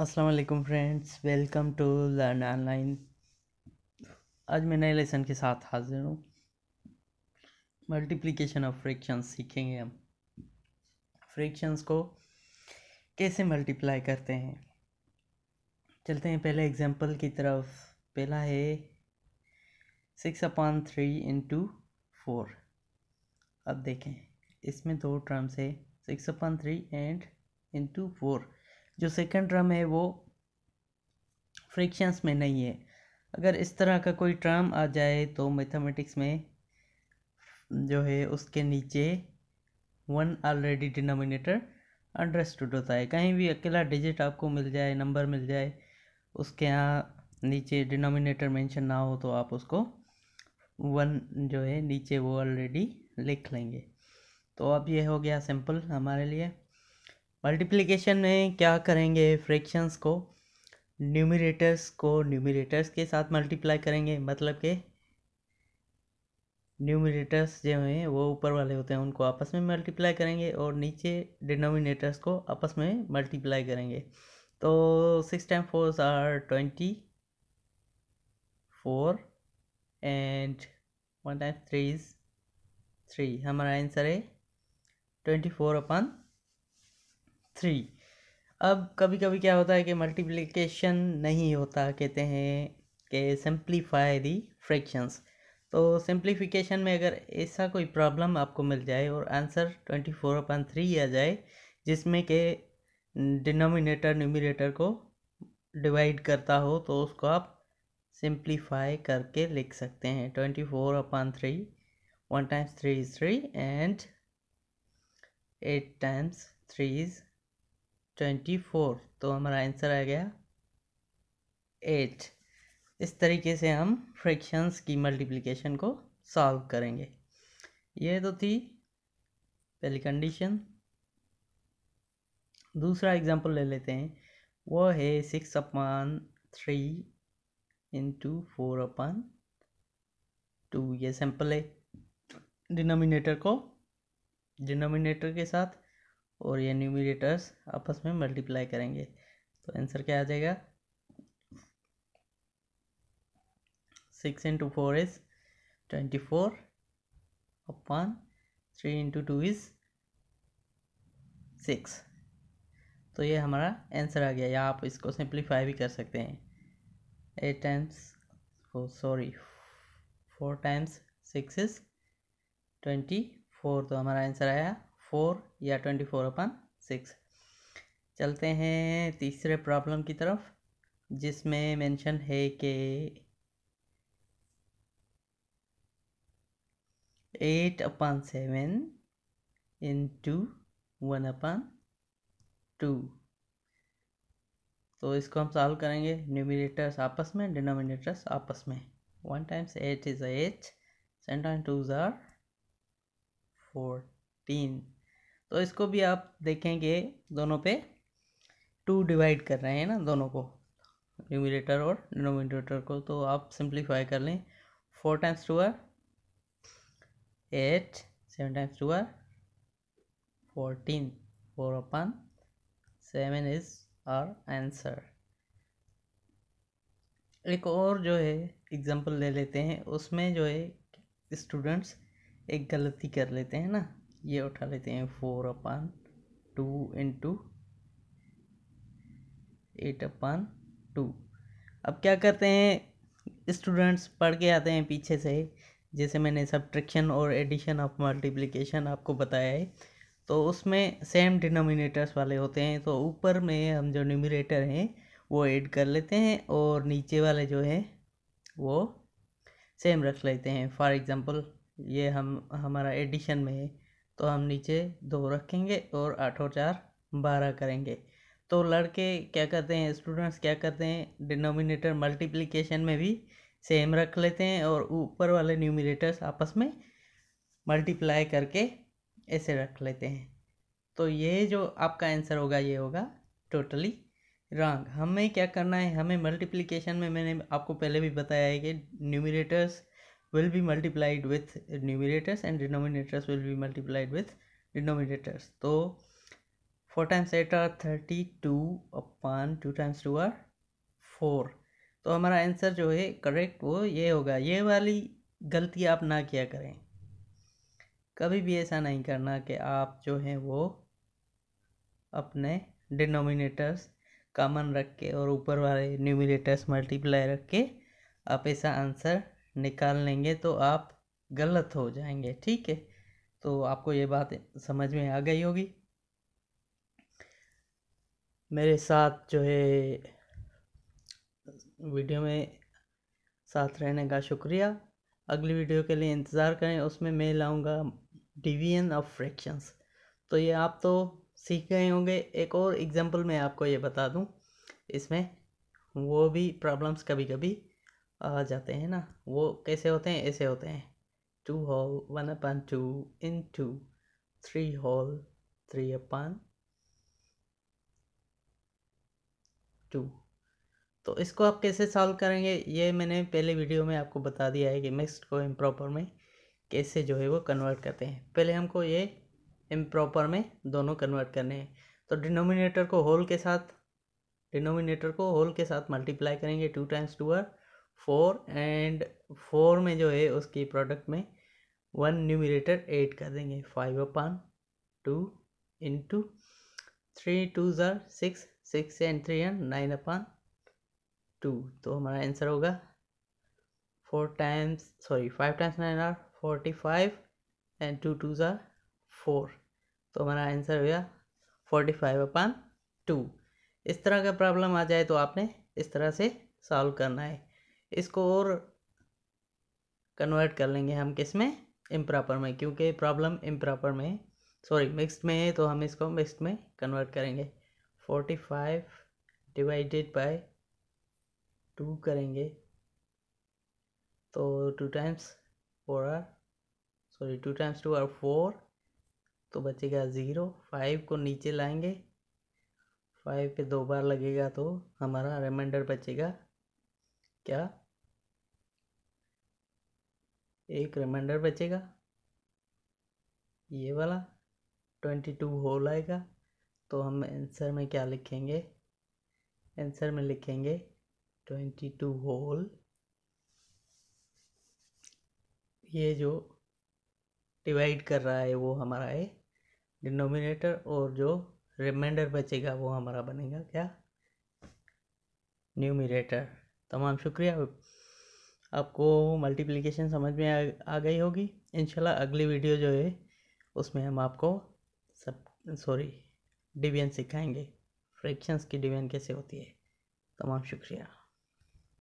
Aslam friends welcome to learn online आज मैं नए लेसन के साथ हाजिर हूँ मल्टीप्लिकेशन ऑफ फ्रैक्शंस सीखेंगे हम फ्रैक्शंस को कैसे मल्टीप्लाई करते हैं चलते हैं पहले एग्जांपल की तरफ पहला है six upon three into four अब देखें इसमें दो टर्म्स है six upon three and into four जो सेकेंड ड्रम है वो फ्रिक्शंस में नहीं है अगर इस तरह का कोई टर्म आ जाए तो मैथमेटिक्स में जो है उसके नीचे वन ऑलरेडी डिनोमिनेटर अंडरस्टूड होता है कहीं भी अकेला डिजिट आपको मिल जाए नंबर मिल जाए उसके यहाँ नीचे डिनोमिनेटर मेंशन ना हो तो आप उसको वन जो है नीचे वो ऑलरेडी लिख लेंगे तो अब ये हो गया सिंपल हमारे लिए मल्टीप्लिकेशन में क्या करेंगे फ्रैक्शंस को न्यूमिरेटर्स को न्यूमिरेटर्स के साथ मल्टीप्लाई करेंगे मतलब के न्यूमिरेटर्स जो हैं वो ऊपर वाले होते हैं उनको आपस में मल्टीप्लाई करेंगे और नीचे डिनोमिनेटर्स को आपस में मल्टीप्लाई करेंगे तो six time four are twenty four and one time three is three हमारा आंसर है ट्वेंटी फोर अपन थ्री अब कभी कभी क्या होता है कि मल्टीप्लिकेशन नहीं होता कहते हैं कि सिंप्लीफाई दी फ्रैक्शंस तो सिंप्लीफिकेशन में अगर ऐसा कोई प्रॉब्लम आपको मिल जाए और answer twenty four upon three आ जाए जिसमें के डिनोमिनेटर न्यूमिनेटर को डिवाइड करता हो तो उसको आप सिंप्लीफाई करके लिख सकते हैं twenty four upon three one times three is three and eight times three is twenty four तो हमारा आंसर आ गया एट इस तरीके से हम फ्रैक्शंस की मल्टीप्लिकेशन को सॉल्व करेंगे ये तो थी पहली कंडीशन दूसरा एग्जांपल ले लेते हैं वो है six upon three into four upon two ये सैंपल है डिनोमिनेटर को डिनोमिनेटर के साथ और ये न्यूमिरेटर्स आपस में मल्टीप्लाई करेंगे तो आंसर क्या आ जाएगा six into four is twenty four upon three into two is six तो ये हमारा आंसर आ गया या आप इसको सिंप्लीफाई भी कर सकते हैं eight times sorry four times six is twenty four तो हमारा आंसर आया फोर या ट्वेंटी फोर अपन सिक्स चलते हैं तीसरे प्रॉब्लम की तरफ जिसमें मेंशन है कि eight upon seven into one upon two तो इसको हम सॉल्व करेंगे न्यूमिनेटर्स आपस में डिनोमिनेटर्स आपस में one times eight is eight seven time two are fourteen तो इसको भी आप देखेंगे दोनों पे टू डिवाइड कर रहे हैं ना दोनों को न्यूमिनेटर और डिनोमिनेटर को तो आप सिंप्लीफाई कर लें four times two are eight seven times two are fourteen four upon seven is our answer एक और जो है एग्ज़ाम्पल ले लेते हैं उसमें जो है स्टूडेंट्स एक गलती कर लेते हैं ना ये उठा लेते हैं four upon two into eight upon two अब क्या करते हैं स्टूडेंट्स पढ़ के आते हैं पीछे से जैसे मैंने सब्ट्रैक्शन और एडिशन ऑफ मल्टीप्लिकेशन आपको बताया है तो उसमें सेम डिनोमिनेटर्स वाले होते हैं तो ऊपर में हम जो न्यूमिनेटर हैं वो ऐड कर लेते हैं और नीचे वाले जो हैं वो सेम रख लेते हैं फॉर एग्ज़ाम्पल ये हम हमारा एडिशन में है तो हम नीचे दो रखेंगे और आठों चार बारह करेंगे तो लड़के क्या करते हैं स्टूडेंट्स क्या करते हैं डिनोमिनेटर मल्टीप्लिकेशन में भी सेम रख लेते हैं और ऊपर वाले न्यूमिनेटर्स आपस में मल्टीप्लाई करके ऐसे रख लेते हैं तो ये जो आपका आंसर होगा ये होगा टोटली रॉन्ग हमें क्या करना है हमें मल्टीप्लिकेशन में मैंने आपको पहले भी बताया है कि numerators will be multiplied with numerators and denominators will be multiplied with denominators तो four times eight are thirty two upon two times two are four तो हमारा आंसर जो है करेक्ट वो ये होगा ये वाली गलती आप ना किया करें कभी भी ऐसा नहीं करना कि आप जो हैं वो अपने डिनोमिनेटर्स कॉमन रख के और ऊपर वाले न्यूमिनेटर्स मल्टीप्लाई रख के आप ऐसा आंसर निकाल लेंगे तो आप गलत हो जाएंगे ठीक है तो आपको ये बात समझ में आ गई होगी मेरे साथ जो है वीडियो में साथ रहने का शुक्रिया अगली वीडियो के लिए इंतज़ार करें उसमें मैं लाऊंगा डिवीजन ऑफ फ्रैक्शंस तो ये आप तो सीख गए होंगे एक और एग्जांपल मैं आपको ये बता दूं इसमें वो भी प्रॉब्लम्स कभी कभी आ जाते हैं ना वो कैसे होते हैं ऐसे होते हैं two whole one upon two into three whole three upon two तो इसको आप कैसे सॉल्व करेंगे ये मैंने पहले वीडियो में आपको बता दिया है कि मिक्सड को इम्प्रॉपर में कैसे जो है वो कन्वर्ट करते हैं पहले हमको ये इम्प्रॉपर में दोनों कन्वर्ट करने हैं तो डिनोमिनेटर को होल के साथ डिनोमिनेटर को होल के साथ मल्टीप्लाई करेंगे two times two are four and four में जो है उसकी प्रोडक्ट में वन न्यूमिरेटर एड कर देंगे five upon two into three two are six six and three and nine upon two तो हमारा आंसर होगा four times sorry five times nine are forty five and two two are four तो हमारा answer हो गया forty five upon to इस तरह का प्रॉब्लम आ जाए तो आपने इस तरह से सॉल्व करना है इसको और कन्वर्ट कर लेंगे हम किस में इम्प्रॉपर में क्योंकि प्रॉब्लम इम्प्रॉपर में सॉरी मिक्स्ड में है तो हम इसको मिक्स्ड में कन्वर्ट करेंगे forty five divided by two करेंगे तो two times four are sorry two times two are four तो बचेगा ज़ीरो फाइव को नीचे लाएंगे फाइव पे दो बार लगेगा तो हमारा रिमाइंडर बचेगा क्या एक रिमाइंडर बचेगा ये वाला ट्वेंटी टू होल आएगा तो हम आंसर में क्या लिखेंगे आंसर में लिखेंगे ट्वेंटी टू होल ये जो डिवाइड कर रहा है वो हमारा है डिनोमिनेटर और जो रिमाइंडर बचेगा वो हमारा बनेगा क्या न्यूमिनेटर तमाम शुक्रिया आपको मल्टीप्लिकेशन समझ में आ, आ गई होगी इंशाल्लाह अगली वीडियो जो है उसमें हम आपको सब सॉरी डिवीजन सिखाएंगे फ्रैक्शंस की डिवीजन कैसे होती है तमाम शुक्रिया